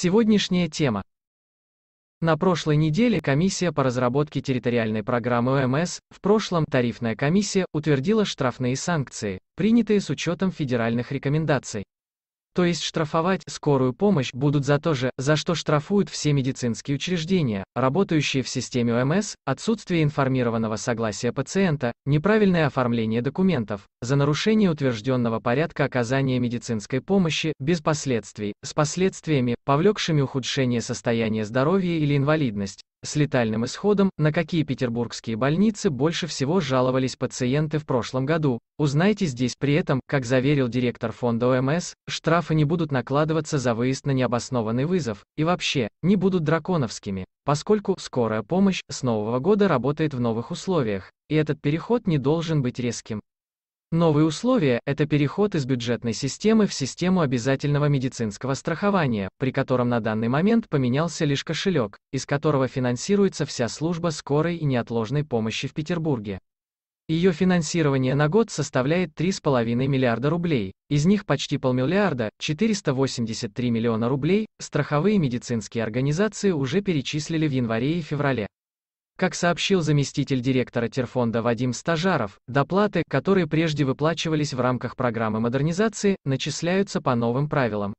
Сегодняшняя тема. На прошлой неделе комиссия по разработке территориальной программы ОМС, в прошлом тарифная комиссия, утвердила штрафные санкции, принятые с учетом федеральных рекомендаций. То есть штрафовать скорую помощь будут за то же, за что штрафуют все медицинские учреждения, работающие в системе ОМС, отсутствие информированного согласия пациента, неправильное оформление документов, за нарушение утвержденного порядка оказания медицинской помощи, без последствий, с последствиями, повлекшими ухудшение состояния здоровья или инвалидность, с летальным исходом, на какие петербургские больницы больше всего жаловались пациенты в прошлом году. Узнайте здесь при этом, как заверил директор фонда ОМС, штрафы не будут накладываться за выезд на необоснованный вызов, и вообще, не будут драконовскими, поскольку скорая помощь с нового года работает в новых условиях, и этот переход не должен быть резким. Новые условия – это переход из бюджетной системы в систему обязательного медицинского страхования, при котором на данный момент поменялся лишь кошелек, из которого финансируется вся служба скорой и неотложной помощи в Петербурге. Ее финансирование на год составляет 3,5 миллиарда рублей, из них почти полмиллиарда, 483 миллиона рублей, страховые медицинские организации уже перечислили в январе и феврале. Как сообщил заместитель директора Терфонда Вадим Стажаров, доплаты, которые прежде выплачивались в рамках программы модернизации, начисляются по новым правилам.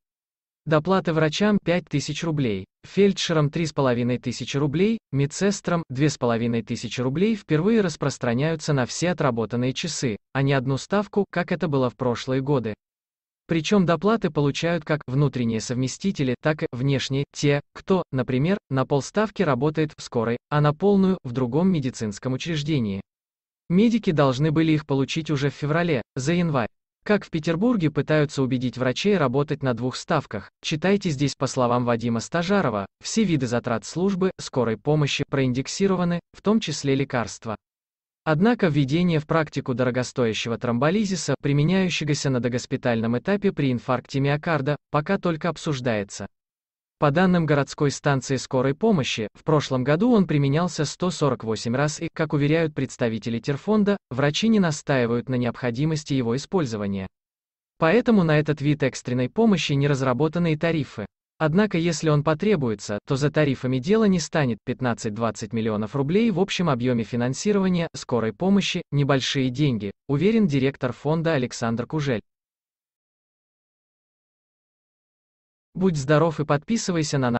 Доплаты врачам 5000 рублей, фельдшерам 3500 рублей, медсестрам 2500 рублей впервые распространяются на все отработанные часы, а не одну ставку, как это было в прошлые годы. Причем доплаты получают как внутренние совместители, так и внешние, те, кто, например, на полставки работает в скорой, а на полную – в другом медицинском учреждении. Медики должны были их получить уже в феврале, за январь. Как в Петербурге пытаются убедить врачей работать на двух ставках, читайте здесь по словам Вадима Стажарова, все виды затрат службы, скорой помощи проиндексированы, в том числе лекарства. Однако введение в практику дорогостоящего тромболизиса, применяющегося на догоспитальном этапе при инфаркте миокарда, пока только обсуждается. По данным городской станции скорой помощи, в прошлом году он применялся 148 раз и, как уверяют представители Терфонда, врачи не настаивают на необходимости его использования. Поэтому на этот вид экстренной помощи не разработаны и тарифы. Однако если он потребуется, то за тарифами дело не станет 15-20 миллионов рублей в общем объеме финансирования скорой помощи, небольшие деньги, уверен директор фонда Александр Кужель. Будь здоров и подписывайся на нас.